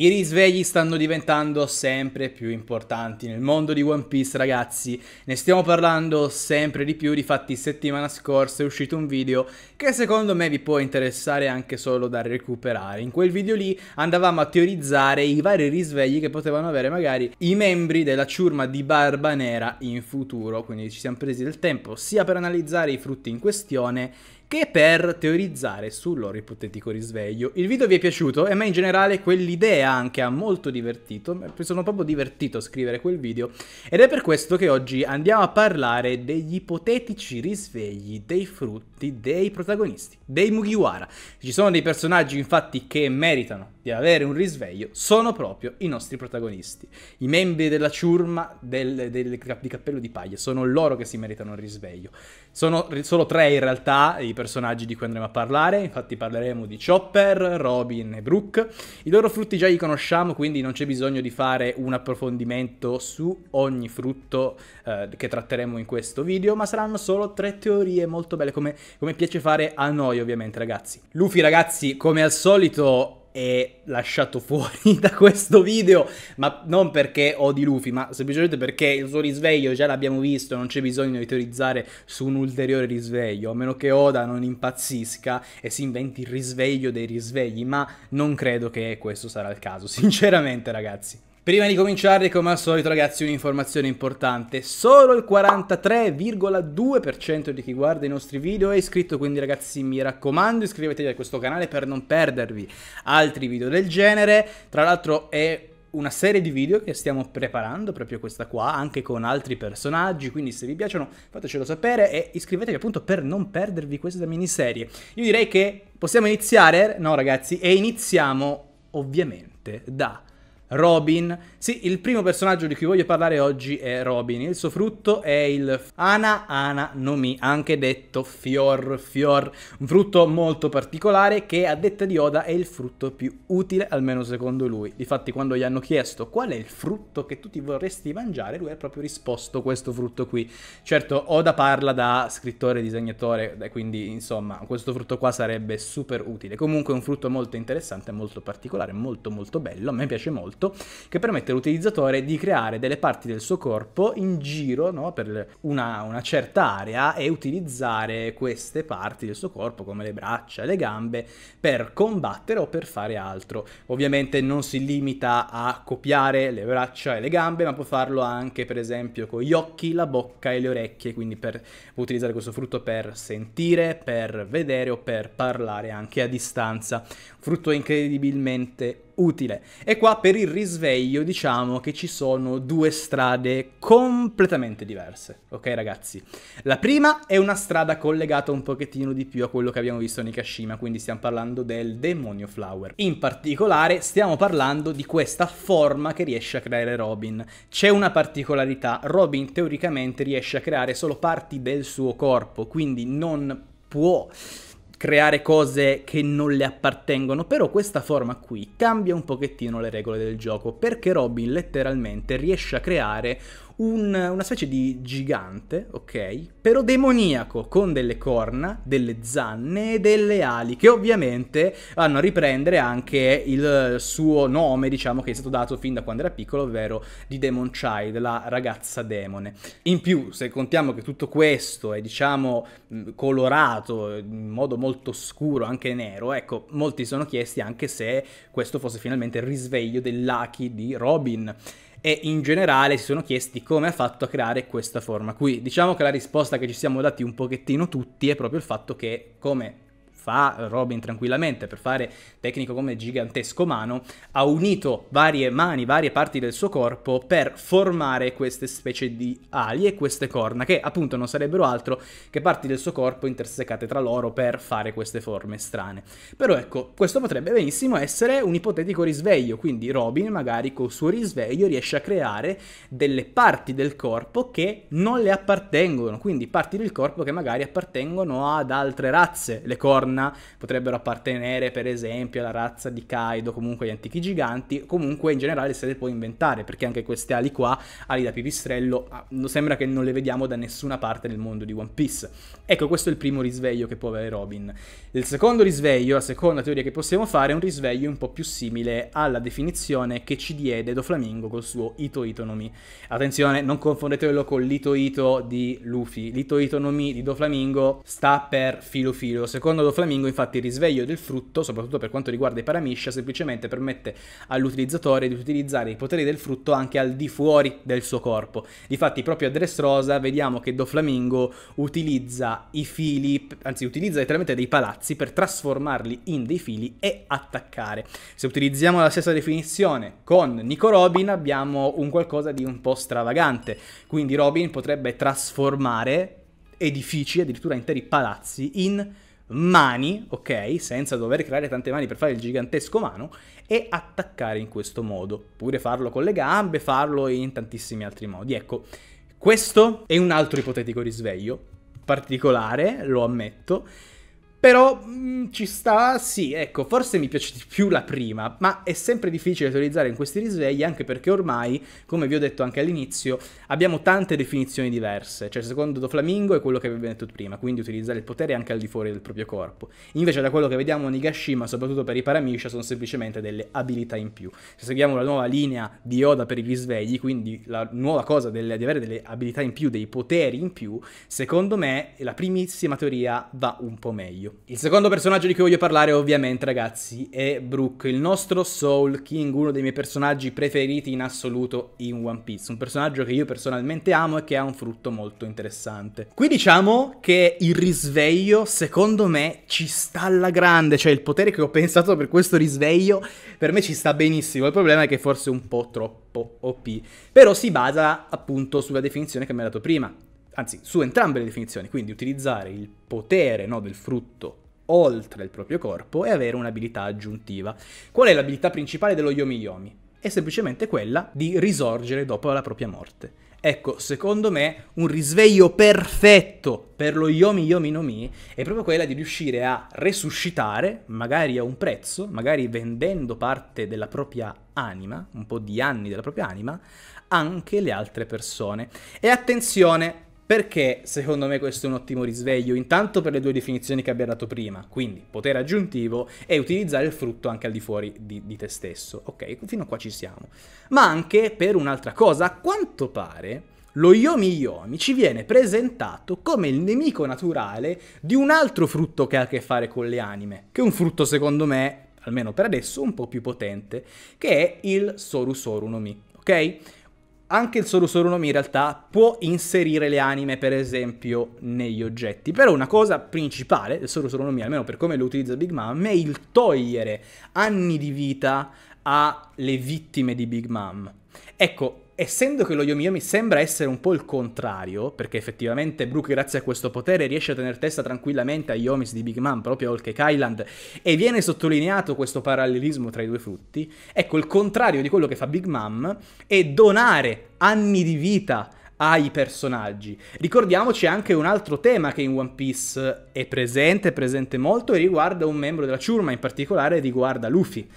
I risvegli stanno diventando sempre più importanti nel mondo di One Piece, ragazzi. Ne stiamo parlando sempre di più, difatti settimana scorsa è uscito un video che secondo me vi può interessare anche solo da recuperare. In quel video lì andavamo a teorizzare i vari risvegli che potevano avere magari i membri della ciurma di Barba Nera in futuro, quindi ci siamo presi del tempo sia per analizzare i frutti in questione che per teorizzare sul loro ipotetico risveglio. Il video vi è piaciuto e eh, a me in generale quell'idea anche ha molto divertito, eh, mi sono proprio divertito a scrivere quel video ed è per questo che oggi andiamo a parlare degli ipotetici risvegli dei frutti dei protagonisti, dei Mugiwara. Ci sono dei personaggi infatti che meritano di avere un risveglio, sono proprio i nostri protagonisti, i membri della ciurma del, del, di cappello di paglia, sono loro che si meritano un risveglio. Sono solo tre in realtà, i personaggi di cui andremo a parlare, infatti parleremo di Chopper, Robin e Brooke. I loro frutti già li conosciamo, quindi non c'è bisogno di fare un approfondimento su ogni frutto eh, che tratteremo in questo video, ma saranno solo tre teorie molto belle, come, come piace fare a noi ovviamente ragazzi. Luffy ragazzi, come al solito è lasciato fuori da questo video, ma non perché odi Luffy, ma semplicemente perché il suo risveglio già l'abbiamo visto, non c'è bisogno di teorizzare su un ulteriore risveglio, a meno che Oda non impazzisca e si inventi il risveglio dei risvegli, ma non credo che questo sarà il caso, sinceramente ragazzi. Prima di cominciare, come al solito ragazzi, un'informazione importante. Solo il 43,2% di chi guarda i nostri video è iscritto, quindi ragazzi mi raccomando iscrivetevi a questo canale per non perdervi altri video del genere. Tra l'altro è una serie di video che stiamo preparando, proprio questa qua, anche con altri personaggi, quindi se vi piacciono fatecelo sapere e iscrivetevi appunto per non perdervi questa miniserie. Io direi che possiamo iniziare, no ragazzi, e iniziamo ovviamente da Robin. Sì, il primo personaggio di cui voglio parlare oggi è Robin. Il suo frutto è il Ana Ana Nomi, anche detto Fior Fior, un frutto molto particolare che a detta di Oda è il frutto più utile, almeno secondo lui. Difatti quando gli hanno chiesto qual è il frutto che tu ti vorresti mangiare, lui ha proprio risposto questo frutto qui. Certo, Oda parla da scrittore e disegnatore, quindi insomma, questo frutto qua sarebbe super utile. Comunque è un frutto molto interessante, molto particolare, molto molto bello, a me piace molto molto, che permette all'utilizzatore di creare delle parti del suo corpo in giro no, per una, una certa area e utilizzare queste parti del suo corpo come le braccia, le gambe, per combattere o per fare altro. Ovviamente non si limita a copiare le braccia e le gambe, ma può farlo anche per esempio con gli occhi, la bocca e le orecchie, quindi per utilizzare questo frutto per sentire, per vedere o per parlare anche a distanza. Frutto incredibilmente utile. E qua per il risveglio diciamo che ci sono due strade completamente diverse, ok ragazzi? La prima è una strada collegata un pochettino di più a quello che abbiamo visto in Nikashima, quindi stiamo parlando del Demonio Flower. In particolare stiamo parlando di questa forma che riesce a creare Robin. C'è una particolarità, Robin teoricamente riesce a creare solo parti del suo corpo, quindi non può creare cose che non le appartengono, però questa forma qui cambia un pochettino le regole del gioco, perché Robin letteralmente riesce a creare un, una specie di gigante, ok? Però demoniaco, con delle corna, delle zanne e delle ali, che ovviamente vanno a riprendere anche il suo nome, diciamo, che è stato dato fin da quando era piccolo, ovvero di Demon Child, la ragazza demone. In più, se contiamo che tutto questo è, diciamo, mm, colorato in modo molto scuro, anche nero, ecco, molti sono chiesti anche se questo fosse finalmente il risveglio dell'Aki di Robin e in generale si sono chiesti come ha fatto a creare questa forma qui. Diciamo che la risposta che ci siamo dati un pochettino tutti è proprio il fatto che, come fa Robin tranquillamente per fare tecnico come gigantesco mano, ha unito varie mani, varie parti del suo corpo per formare queste specie di ali e queste corna che appunto non sarebbero altro che parti del suo corpo intersecate tra loro per fare queste forme strane. Però ecco, questo potrebbe benissimo essere un ipotetico risveglio, quindi Robin magari col suo risveglio riesce a creare delle parti del corpo che non le appartengono, quindi parti del corpo che magari appartengono ad altre razze, le corna donna potrebbero appartenere per esempio alla razza di Kaido, comunque gli antichi giganti, comunque in generale se le può inventare, perché anche queste ali qua, ali da pipistrello, ah, sembra che non le vediamo da nessuna parte nel mondo di One Piece. Ecco, questo è il primo risveglio che può avere Robin. Il secondo risveglio, la seconda teoria che possiamo fare, è un risveglio un po' più simile alla definizione che ci diede Doflamingo col suo Ito Ito Attenzione, non confondetelo con l'Ito Ito di Luffy. L'Ito Ito di Doflamingo sta per filo filo. Secondo Doflamingo Flamingo, infatti il risveglio del frutto, soprattutto per quanto riguarda i paramiscia, semplicemente permette all'utilizzatore di utilizzare i poteri del frutto anche al di fuori del suo corpo. Difatti proprio a Dressrosa vediamo che Doflamingo utilizza i fili, anzi utilizza letteralmente dei palazzi per trasformarli in dei fili e attaccare. Se utilizziamo la stessa definizione con Nico Robin abbiamo un qualcosa di un po' stravagante, quindi Robin potrebbe trasformare edifici, addirittura interi palazzi, in mani, ok, senza dover creare tante mani per fare il gigantesco mano, e attaccare in questo modo. Pure farlo con le gambe, farlo in tantissimi altri modi. Ecco, questo è un altro ipotetico risveglio particolare, lo ammetto però mh, mm, ci sta, sì, ecco, forse mi piace di più la prima, ma è sempre difficile teorizzare in questi risvegli anche perché ormai, come vi ho detto anche all'inizio, abbiamo tante definizioni diverse. Cioè, secondo Doflamingo è quello che avevo detto prima, quindi utilizzare il potere anche al di fuori del proprio corpo. Invece da quello che vediamo in Nigashima, soprattutto per i Paramisha, sono semplicemente delle abilità in più. Se seguiamo la nuova linea di Oda per i risvegli, quindi la nuova cosa delle, di avere delle abilità in più, dei poteri in più, secondo me la primissima teoria va un po' meglio episodio. Il secondo personaggio di cui voglio parlare ovviamente ragazzi è Brook, il nostro Soul King, uno dei miei personaggi preferiti in assoluto in One Piece, un personaggio che io personalmente amo e che ha un frutto molto interessante. Qui diciamo che il risveglio secondo me ci sta alla grande, cioè il potere che ho pensato per questo risveglio per me ci sta benissimo, il problema è che forse è un po' troppo OP, però si basa appunto sulla definizione che mi ha dato prima, anzi su entrambe le definizioni, quindi utilizzare il potere no, del frutto oltre il proprio corpo e avere un'abilità aggiuntiva. Qual è l'abilità principale dello Yomi Yomi? È semplicemente quella di risorgere dopo la propria morte. Ecco, secondo me un risveglio perfetto per lo Yomi Yomi no Mi è proprio quella di riuscire a resuscitare, magari a un prezzo, magari vendendo parte della propria anima, un po' di anni della propria anima, anche le altre persone. E attenzione, perché secondo me questo è un ottimo risveglio? Intanto per le due definizioni che abbiamo dato prima, quindi potere aggiuntivo e utilizzare il frutto anche al di fuori di, di te stesso. Ok, fino a qua ci siamo. Ma anche per un'altra cosa, a quanto pare lo Yomi Yomi ci viene presentato come il nemico naturale di un altro frutto che ha a che fare con le anime, che è un frutto secondo me, almeno per adesso, un po' più potente, che è il Soru Soru no Mi, ok? anche il Sorusorunomi in realtà può inserire le anime, per esempio, negli oggetti. Però una cosa principale del Sorusorunomi, almeno per come lo utilizza Big Mom, è il togliere anni di vita alle vittime di Big Mom. Ecco, essendo che lo Yomiyomi sembra essere un po' il contrario, perché effettivamente Brook grazie a questo potere riesce a tenere testa tranquillamente agli Yomis di Big Mom, proprio a Hulk Island, e viene sottolineato questo parallelismo tra i due frutti, ecco il contrario di quello che fa Big Mom è donare anni di vita ai personaggi. Ricordiamoci anche un altro tema che in One Piece è presente, presente molto, e riguarda un membro della ciurma, in particolare riguarda Luffy.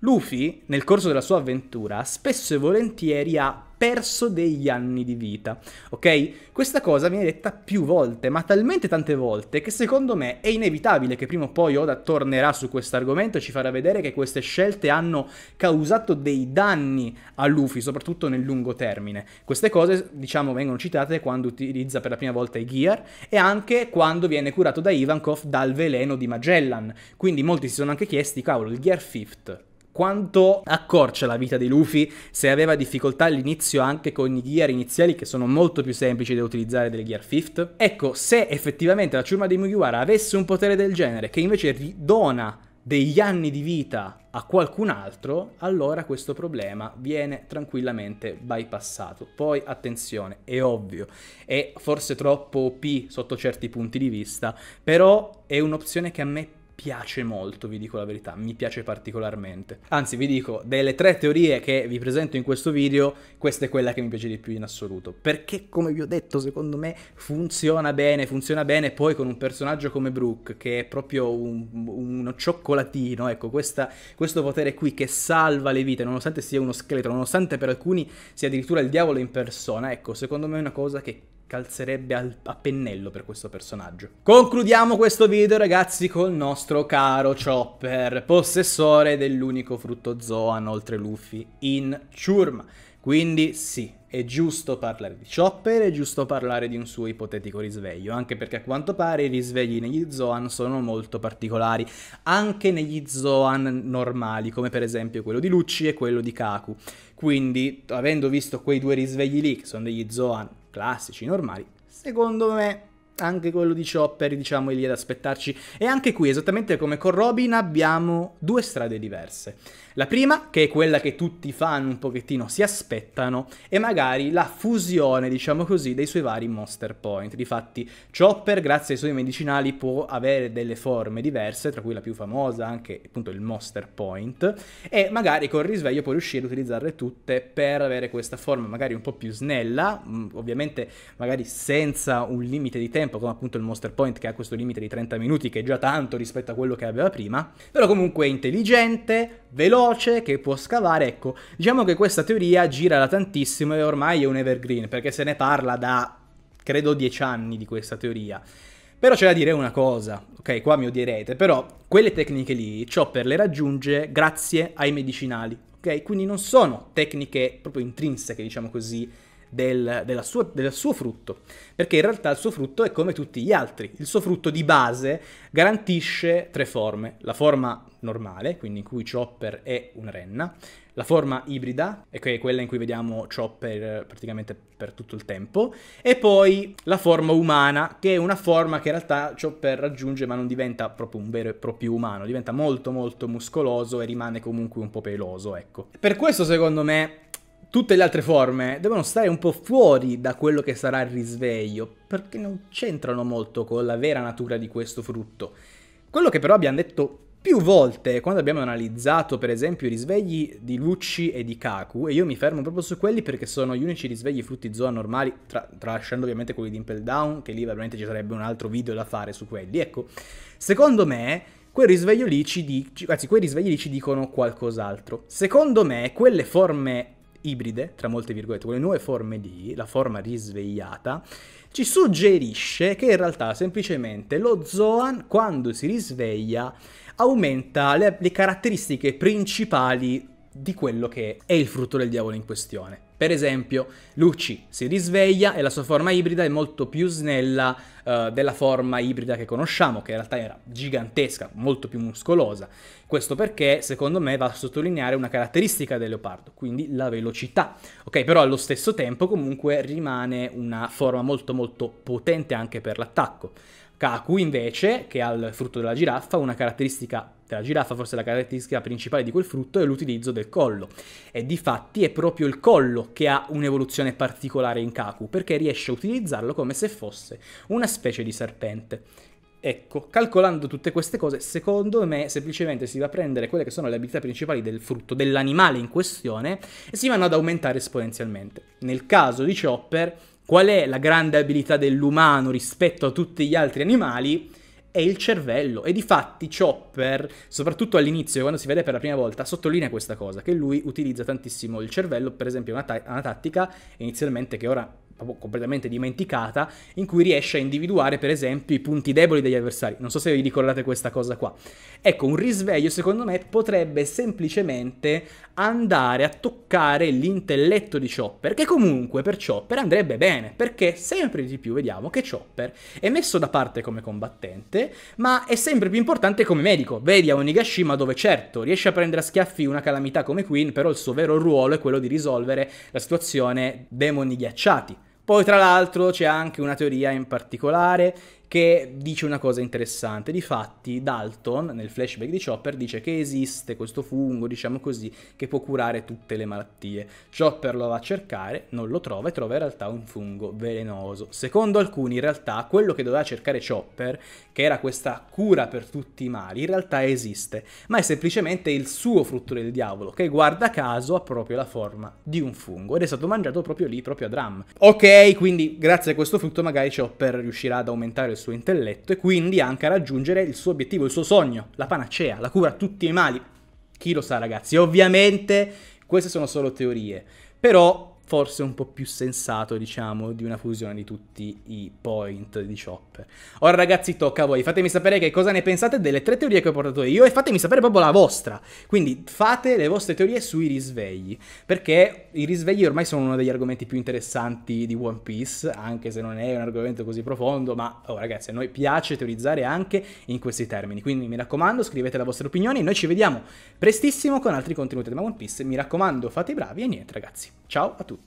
Luffy, nel corso della sua avventura, spesso e volentieri ha perso degli anni di vita, ok? Questa cosa viene detta più volte, ma talmente tante volte che secondo me è inevitabile che prima o poi Oda tornerà su questo argomento e ci farà vedere che queste scelte hanno causato dei danni a Luffy, soprattutto nel lungo termine. Queste cose, diciamo, vengono citate quando utilizza per la prima volta i Gear e anche quando viene curato da Ivankov dal veleno di Magellan. Quindi molti si sono anche chiesti, cavolo, il Gear Fifth quanto accorcia la vita di Luffy se aveva difficoltà all'inizio anche con i gear iniziali che sono molto più semplici da utilizzare delle gear fifth. Ecco, se effettivamente la ciurma di Mugiwara avesse un potere del genere che invece ridona degli anni di vita a qualcun altro, allora questo problema viene tranquillamente bypassato. Poi attenzione, è ovvio, è forse troppo OP sotto certi punti di vista, però è un'opzione che a me piace molto, vi dico la verità, mi piace particolarmente. Anzi, vi dico, delle tre teorie che vi presento in questo video, questa è quella che mi piace di più in assoluto, perché come vi ho detto, secondo me funziona bene, funziona bene poi con un personaggio come Brooke, che è proprio un, uno cioccolatino, ecco, questa, questo potere qui che salva le vite, nonostante sia uno scheletro, nonostante per alcuni sia addirittura il diavolo in persona, ecco, secondo me è una cosa che calzerebbe al, a pennello per questo personaggio. Concludiamo questo video ragazzi col nostro caro Chopper, possessore dell'unico frutto Zoan oltre Luffy in Churma. Quindi sì, è giusto parlare di Chopper, è giusto parlare di un suo ipotetico risveglio, anche perché a quanto pare i risvegli negli Zoan sono molto particolari, anche negli Zoan normali, come per esempio quello di Lucci e quello di Kaku. Quindi, avendo visto quei due risvegli lì, che sono degli Zoan classici, normali, secondo me anche quello di Chopper, diciamo, è lì ad aspettarci. E anche qui, esattamente come con Robin, abbiamo due strade diverse. La prima, che è quella che tutti i fan un pochettino si aspettano, è magari la fusione, diciamo così, dei suoi vari Monster Point. Difatti, Chopper, grazie ai suoi medicinali, può avere delle forme diverse, tra cui la più famosa anche appunto il Monster Point, e magari con risveglio può riuscire ad utilizzarle tutte per avere questa forma magari un po' più snella, mm, ovviamente magari senza un limite di tempo, come appunto il Monster Point che ha questo limite di 30 minuti, che è già tanto rispetto a quello che aveva prima, però comunque intelligente, veloce, che può scavare, ecco, diciamo che questa teoria gira da tantissimo e ormai è un evergreen, perché se ne parla da, credo, 10 anni di questa teoria. Però c'è da dire una cosa, ok, qua mi odierete, però quelle tecniche lì Chopper le raggiunge grazie ai medicinali, ok? Quindi non sono tecniche proprio intrinseche, diciamo così, del, della sua, del suo frutto, perché in realtà il suo frutto è come tutti gli altri. Il suo frutto di base garantisce tre forme, la forma normale, quindi in cui Chopper è una renna, la forma ibrida, e che è quella in cui vediamo Chopper praticamente per tutto il tempo, e poi la forma umana, che è una forma che in realtà Chopper raggiunge ma non diventa proprio un vero e proprio umano, diventa molto molto muscoloso e rimane comunque un po' peloso, ecco. Per questo secondo me tutte le altre forme devono stare un po' fuori da quello che sarà il risveglio, perché non c'entrano molto con la vera natura di questo frutto. Quello che però abbiamo detto più volte quando abbiamo analizzato per esempio i risvegli di Lucci e di Kaku, e io mi fermo proprio su quelli perché sono gli unici risvegli frutti Zoa normali, tra, tralasciando ovviamente quelli di Impel Down, che lì veramente ci sarebbe un altro video da fare su quelli. Ecco, secondo me quel risveglio lì ci, di, anzi, quei risvegli lì ci dicono qualcos'altro. Secondo me quelle forme ibride, tra molte virgolette, con le nuove forme di, la forma risvegliata, ci suggerisce che in realtà semplicemente lo Zoan quando si risveglia aumenta le, le caratteristiche principali di quello che è il frutto del diavolo in questione. Per esempio, Lucci si risveglia e la sua forma ibrida è molto più snella uh, della forma ibrida che conosciamo, che in realtà era gigantesca, molto più muscolosa. Questo perché, secondo me, va a sottolineare una caratteristica del leopardo, quindi la velocità. Ok, però allo stesso tempo comunque rimane una forma molto molto potente anche per l'attacco. Kaku invece, che ha il frutto della giraffa, una caratteristica della giraffa, forse la caratteristica principale di quel frutto, è l'utilizzo del collo. E difatti è proprio il collo che ha un'evoluzione particolare in Kaku, perché riesce a utilizzarlo come se fosse una specie di serpente. Ecco, calcolando tutte queste cose, secondo me semplicemente si va a prendere quelle che sono le abilità principali del frutto, dell'animale in questione, e si vanno ad aumentare esponenzialmente. Nel caso di Chopper qual è la grande abilità dell'umano rispetto a tutti gli altri animali? È il cervello. E di fatti Chopper, soprattutto all'inizio, quando si vede per la prima volta, sottolinea questa cosa, che lui utilizza tantissimo il cervello, per esempio una, ta- una tattica inizialmente che ora proprio completamente dimenticata, in cui riesce a individuare per esempio i punti deboli degli avversari. Non so se vi ricordate questa cosa qua. Ecco, un risveglio secondo me potrebbe semplicemente andare a toccare l'intelletto di Chopper, che comunque per Chopper andrebbe bene, perché sempre di più vediamo che Chopper è messo da parte come combattente, ma è sempre più importante come medico. Vedi a Onigashima dove certo riesce a prendere a schiaffi una calamità come Queen, però il suo vero ruolo è quello di risolvere la situazione demoni ghiacciati. Poi tra l'altro c'è anche una teoria in particolare che dice una cosa interessante. Difatti, Dalton, nel flashback di Chopper, dice che esiste questo fungo, diciamo così, che può curare tutte le malattie. Chopper lo va a cercare, non lo trova e trova in realtà un fungo velenoso. Secondo alcuni, in realtà, quello che doveva cercare Chopper, che era questa cura per tutti i mali, in realtà esiste, ma è semplicemente il suo frutto del diavolo, che guarda caso ha proprio la forma di un fungo ed è stato mangiato proprio lì, proprio a Dram. Ok, quindi grazie a questo frutto magari Chopper riuscirà ad aumentare il suo intelletto e quindi anche a raggiungere il suo obiettivo, il suo sogno, la panacea, la cura a tutti i mali. Chi lo sa ragazzi? Ovviamente queste sono solo teorie, però forse un po' più sensato, diciamo, di una fusione di tutti i point di Chopper. Ora ragazzi, tocca a voi. Fatemi sapere che cosa ne pensate delle tre teorie che ho portato io e fatemi sapere proprio la vostra. Quindi fate le vostre teorie sui risvegli, perché i risvegli ormai sono uno degli argomenti più interessanti di One Piece, anche se non è un argomento così profondo, ma oh, ragazzi, a noi piace teorizzare anche in questi termini. Quindi mi raccomando, scrivete la vostra opinione e noi ci vediamo prestissimo con altri contenuti di One Piece. Mi raccomando, fate i bravi e niente ragazzi. Ciao a tutti.